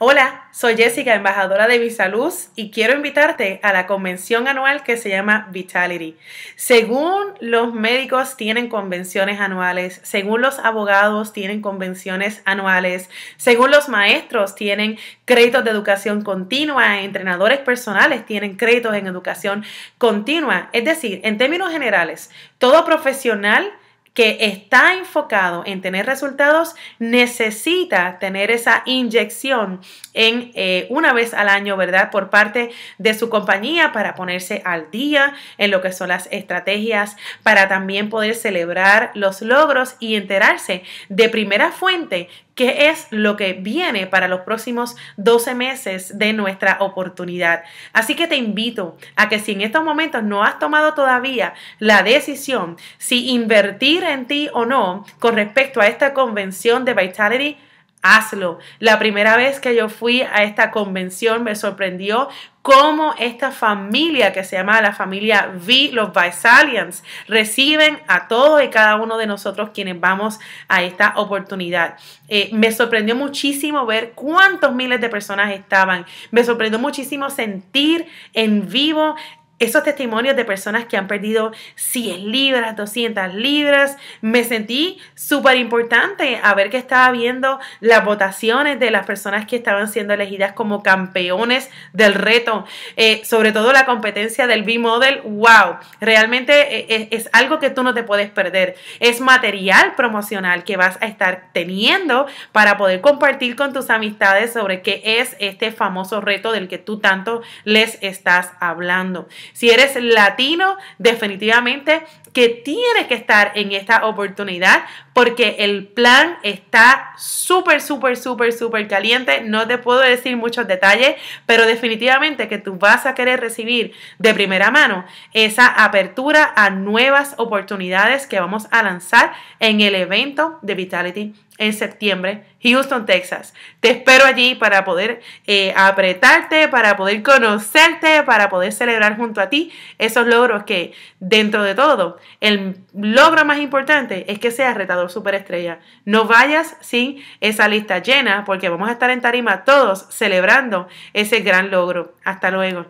Hola, soy Jessica, embajadora de Visaluz, y quiero invitarte a la convención anual que se llama Vitality. Según los médicos tienen convenciones anuales, según los abogados tienen convenciones anuales, según los maestros tienen créditos de educación continua, entrenadores personales tienen créditos en educación continua. Es decir, en términos generales, todo profesional que está enfocado en tener resultados necesita tener esa inyección en eh, una vez al año, ¿verdad? Por parte de su compañía para ponerse al día en lo que son las estrategias, para también poder celebrar los logros y enterarse de primera fuente qué es lo que viene para los próximos 12 meses de nuestra oportunidad. Así que te invito a que si en estos momentos no has tomado todavía la decisión, si invertir en ti o no con respecto a esta convención de Vitality, hazlo. La primera vez que yo fui a esta convención me sorprendió cómo esta familia que se llama la familia V, los Visalians, reciben a todos y cada uno de nosotros quienes vamos a esta oportunidad. Eh, me sorprendió muchísimo ver cuántos miles de personas estaban. Me sorprendió muchísimo sentir en vivo esos testimonios de personas que han perdido 100 libras, 200 libras. Me sentí súper importante a ver que estaba viendo las votaciones de las personas que estaban siendo elegidas como campeones del reto. Eh, sobre todo la competencia del B-Model. ¡Wow! Realmente eh, eh, es algo que tú no te puedes perder. Es material promocional que vas a estar teniendo para poder compartir con tus amistades sobre qué es este famoso reto del que tú tanto les estás hablando. Si eres latino, definitivamente que tiene que estar en esta oportunidad porque el plan está súper, súper, súper, súper caliente. No te puedo decir muchos detalles, pero definitivamente que tú vas a querer recibir de primera mano esa apertura a nuevas oportunidades que vamos a lanzar en el evento de Vitality en septiembre, Houston, Texas. Te espero allí para poder eh, apretarte, para poder conocerte, para poder celebrar junto a ti esos logros que dentro de todo el logro más importante es que seas retador superestrella. No vayas sin esa lista llena porque vamos a estar en tarima todos celebrando ese gran logro. Hasta luego.